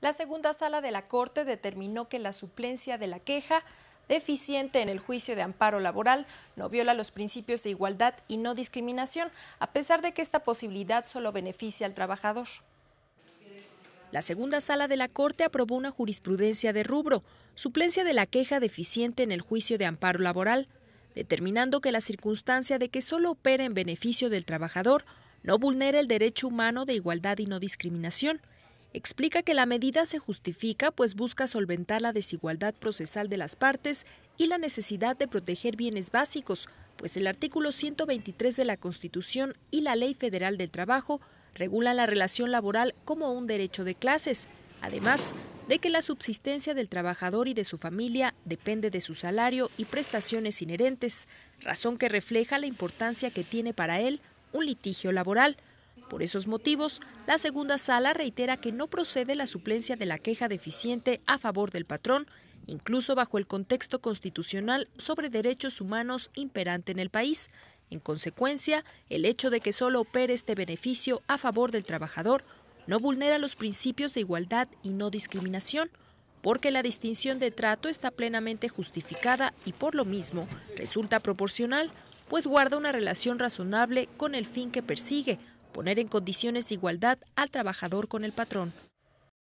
la segunda sala de la Corte determinó que la suplencia de la queja deficiente en el juicio de amparo laboral, no viola los principios de igualdad y no discriminación, a pesar de que esta posibilidad solo beneficia al trabajador. La segunda sala de la Corte aprobó una jurisprudencia de rubro, suplencia de la queja deficiente en el juicio de amparo laboral, determinando que la circunstancia de que solo opera en beneficio del trabajador no vulnera el derecho humano de igualdad y no discriminación, explica que la medida se justifica pues busca solventar la desigualdad procesal de las partes y la necesidad de proteger bienes básicos, pues el artículo 123 de la Constitución y la Ley Federal del Trabajo regulan la relación laboral como un derecho de clases, además de que la subsistencia del trabajador y de su familia depende de su salario y prestaciones inherentes, razón que refleja la importancia que tiene para él un litigio laboral. Por esos motivos, la segunda sala reitera que no procede la suplencia de la queja deficiente a favor del patrón, incluso bajo el contexto constitucional sobre derechos humanos imperante en el país. En consecuencia, el hecho de que solo opere este beneficio a favor del trabajador no vulnera los principios de igualdad y no discriminación, porque la distinción de trato está plenamente justificada y por lo mismo resulta proporcional, pues guarda una relación razonable con el fin que persigue, poner en condiciones de igualdad al trabajador con el patrón.